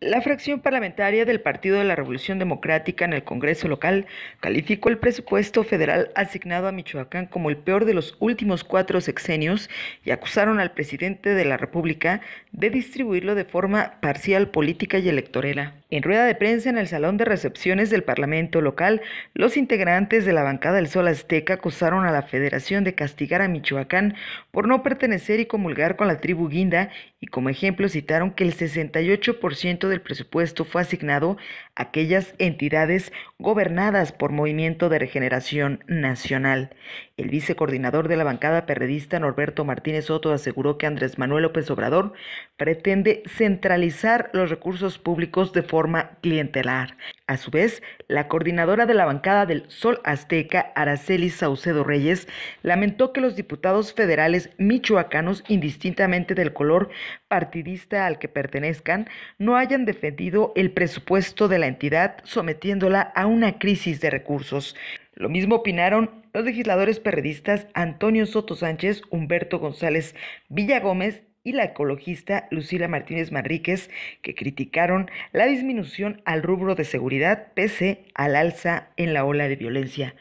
La fracción parlamentaria del Partido de la Revolución Democrática en el Congreso local calificó el presupuesto federal asignado a Michoacán como el peor de los últimos cuatro sexenios y acusaron al presidente de la República de distribuirlo de forma parcial política y electorera. En rueda de prensa en el Salón de Recepciones del Parlamento local, los integrantes de la bancada del Sol Azteca acusaron a la Federación de castigar a Michoacán por no pertenecer y comulgar con la tribu guinda y como ejemplo citaron que el 68% del presupuesto fue asignado a aquellas entidades gobernadas por Movimiento de Regeneración Nacional. El vicecoordinador de la bancada perredista Norberto Martínez Soto aseguró que Andrés Manuel López Obrador pretende centralizar los recursos públicos de forma clientelar. A su vez, la coordinadora de la bancada del Sol Azteca, Araceli Saucedo Reyes, lamentó que los diputados federales michoacanos, indistintamente del color partidista al que pertenezcan, no hayan defendido el presupuesto de la entidad, sometiéndola a una crisis de recursos. Lo mismo opinaron los legisladores perredistas Antonio Soto Sánchez, Humberto González Villagómez y la ecologista Lucila Martínez Manríquez, que criticaron la disminución al rubro de seguridad pese al alza en la ola de violencia